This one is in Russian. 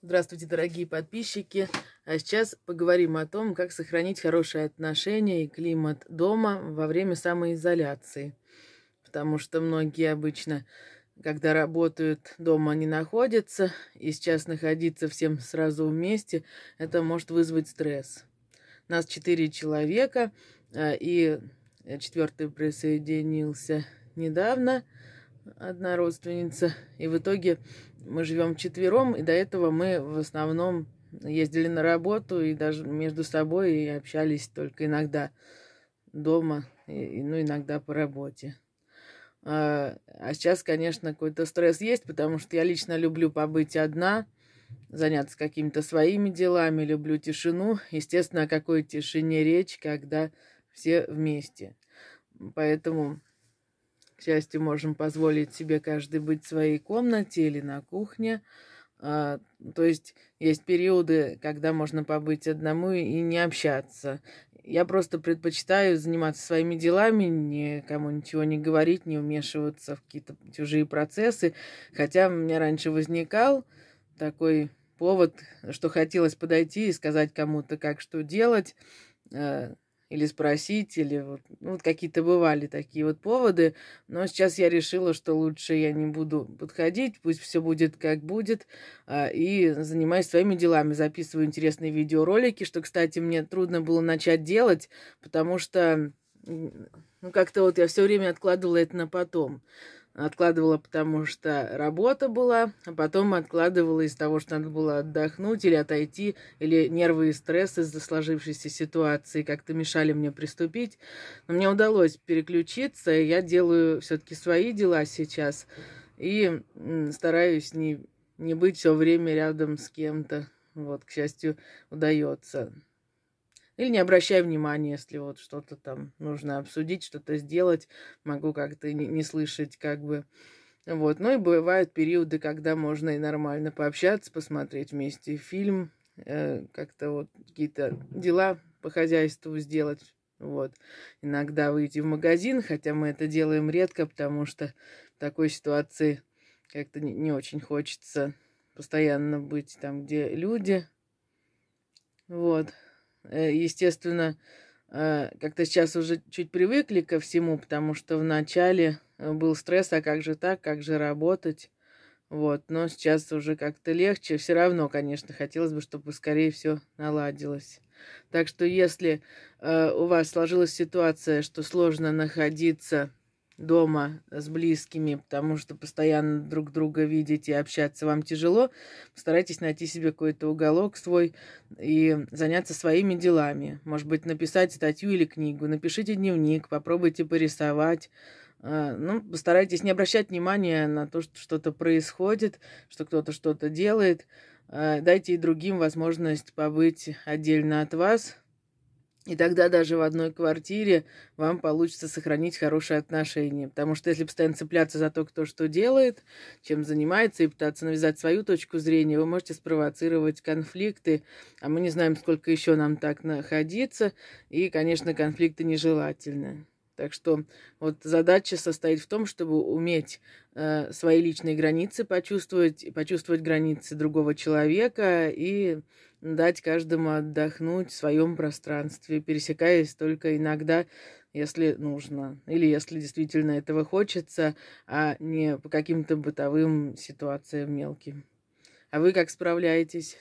Здравствуйте, дорогие подписчики! А сейчас поговорим о том, как сохранить хорошие отношения и климат дома во время самоизоляции. Потому что многие обычно, когда работают, дома не находятся, и сейчас находиться всем сразу вместе, это может вызвать стресс. Нас четыре человека, а, и четвертый присоединился недавно, одна родственница, и в итоге мы живем четвером, и до этого мы в основном ездили на работу и даже между собой и общались только иногда дома, и, ну, иногда по работе. А, а сейчас, конечно, какой-то стресс есть, потому что я лично люблю побыть одна, заняться какими-то своими делами, люблю тишину. Естественно, о какой тишине речь, когда все вместе. Поэтому к счастью, можем позволить себе каждый быть в своей комнате или на кухне. А, то есть есть периоды, когда можно побыть одному и не общаться. Я просто предпочитаю заниматься своими делами, никому ничего не говорить, не вмешиваться в какие-то чужие процессы. Хотя у меня раньше возникал такой повод, что хотелось подойти и сказать кому-то, как что делать. А, или спросить, или вот, ну, вот какие-то бывали такие вот поводы. Но сейчас я решила, что лучше я не буду подходить, пусть все будет как будет, а, и занимаюсь своими делами, записываю интересные видеоролики, что, кстати, мне трудно было начать делать, потому что, ну, как-то вот я все время откладывала это на потом. Откладывала, потому что работа была, а потом откладывала из того, что надо было отдохнуть или отойти, или нервы и стресс из-за сложившейся ситуации как-то мешали мне приступить. Но мне удалось переключиться, и я делаю все-таки свои дела сейчас и стараюсь не, не быть все время рядом с кем-то. Вот, к счастью, удается. Или не обращай внимания, если вот что-то там нужно обсудить, что-то сделать. Могу как-то не, слышать, как бы. Вот. Ну и бывают периоды, когда можно и нормально пообщаться, посмотреть вместе фильм, э, как-то вот какие-то дела по хозяйству сделать. Вот. Иногда выйти в магазин, хотя мы это делаем редко, потому что в такой ситуации как-то не, не очень хочется постоянно быть там, где люди. Вот. Э, естественно, э, как-то сейчас уже чуть привыкли ко всему, потому что в начале э, был стресс, а как же так, как же работать. Вот, но сейчас уже как-то легче. Все равно, конечно, хотелось бы, чтобы скорее все наладилось. Так что, если э, у вас сложилась ситуация, что сложно находиться дома э, с близкими, потому что постоянно друг друга видеть и общаться вам тяжело, постарайтесь найти себе какой-то уголок свой и заняться своими делами. Может быть, написать статью или книгу, напишите дневник, попробуйте порисовать. Э, ну, постарайтесь не обращать внимания на то, что что-то происходит, что кто-то что-то делает. Э, дайте и другим возможность побыть отдельно от вас, и тогда даже в одной квартире вам получится сохранить хорошие отношения. Потому что если постоянно цепляться за то, кто что делает, чем занимается, и пытаться навязать свою точку зрения, вы можете спровоцировать конфликты. А мы не знаем, сколько еще нам так находиться. И, конечно, конфликты нежелательны. Так что вот задача состоит в том, чтобы уметь э, свои личные границы почувствовать, почувствовать границы другого человека и дать каждому отдохнуть в своем пространстве, пересекаясь только иногда, если нужно, или если действительно этого хочется, а не по каким-то бытовым ситуациям мелким. А вы как справляетесь?